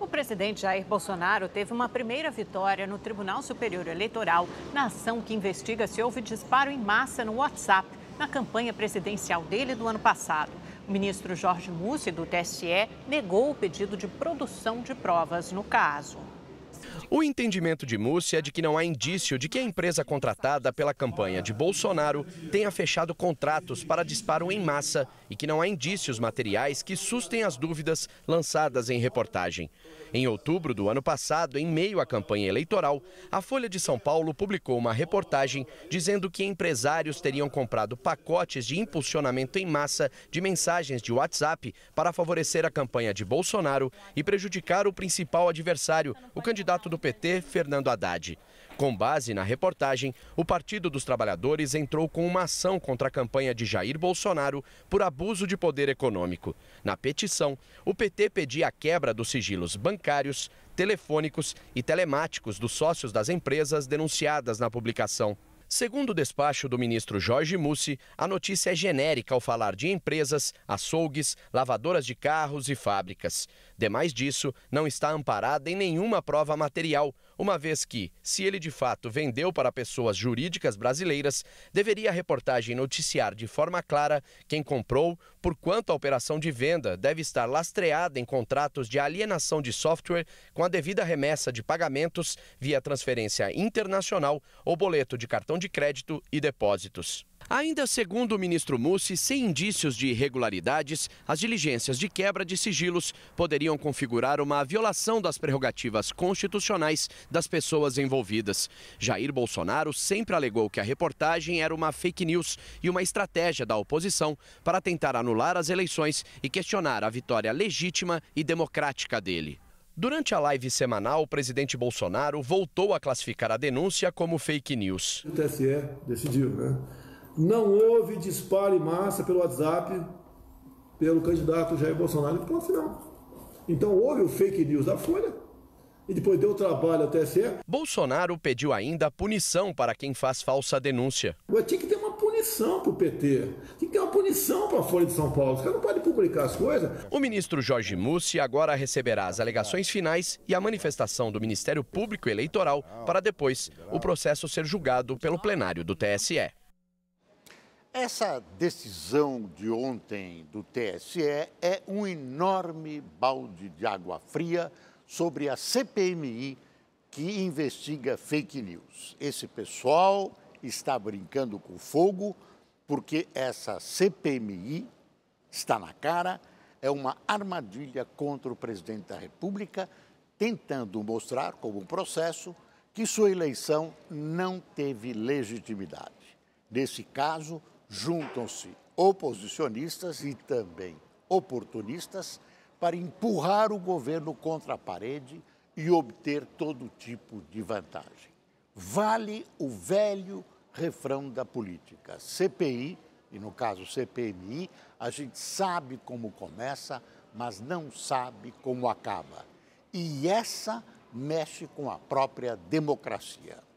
O presidente Jair Bolsonaro teve uma primeira vitória no Tribunal Superior Eleitoral na ação que investiga se houve disparo em massa no WhatsApp na campanha presidencial dele do ano passado. O ministro Jorge Mussi, do TSE, negou o pedido de produção de provas no caso. O entendimento de Mussi é de que não há indício de que a empresa contratada pela campanha de Bolsonaro tenha fechado contratos para disparo em massa e que não há indícios materiais que sustem as dúvidas lançadas em reportagem. Em outubro do ano passado, em meio à campanha eleitoral, a Folha de São Paulo publicou uma reportagem dizendo que empresários teriam comprado pacotes de impulsionamento em massa de mensagens de WhatsApp para favorecer a campanha de Bolsonaro e prejudicar o principal adversário, o candidato do PT, Fernando Haddad. Com base na reportagem, o Partido dos Trabalhadores entrou com uma ação contra a campanha de Jair Bolsonaro por abuso de poder econômico. Na petição, o PT pedia a quebra dos sigilos bancários, telefônicos e telemáticos dos sócios das empresas denunciadas na publicação. Segundo o despacho do ministro Jorge Mussi, a notícia é genérica ao falar de empresas, açougues, lavadoras de carros e fábricas. Demais disso, não está amparada em nenhuma prova material, uma vez que, se ele de fato vendeu para pessoas jurídicas brasileiras, deveria a reportagem noticiar de forma clara quem comprou, por quanto a operação de venda deve estar lastreada em contratos de alienação de software com a devida remessa de pagamentos via transferência internacional ou boleto de cartão de crédito e depósitos. Ainda segundo o ministro Mussi, sem indícios de irregularidades, as diligências de quebra de sigilos poderiam configurar uma violação das prerrogativas constitucionais das pessoas envolvidas. Jair Bolsonaro sempre alegou que a reportagem era uma fake news e uma estratégia da oposição para tentar anular as eleições e questionar a vitória legítima e democrática dele. Durante a live semanal, o presidente Bolsonaro voltou a classificar a denúncia como fake news. O TSE decidiu, né? Não houve disparo em massa pelo WhatsApp pelo candidato Jair Bolsonaro e não. final. Então houve o fake news da Folha e depois deu trabalho ao TSE. Bolsonaro pediu ainda punição para quem faz falsa denúncia. Ué, tinha que ter uma punição para o PT, tinha que ter uma punição para a Folha de São Paulo, os caras não podem publicar as coisas. O ministro Jorge Mussi agora receberá as alegações finais e a manifestação do Ministério Público Eleitoral para depois o processo ser julgado pelo plenário do TSE. Essa decisão de ontem do TSE é um enorme balde de água fria sobre a CPMI que investiga fake news. Esse pessoal está brincando com fogo porque essa CPMI está na cara, é uma armadilha contra o presidente da República, tentando mostrar como um processo que sua eleição não teve legitimidade. Nesse caso, juntam-se oposicionistas e também oportunistas para empurrar o governo contra a parede e obter todo tipo de vantagem. Vale o velho refrão da política: CPI, e no caso CPMI, a gente sabe como começa, mas não sabe como acaba. E essa mexe com a própria democracia.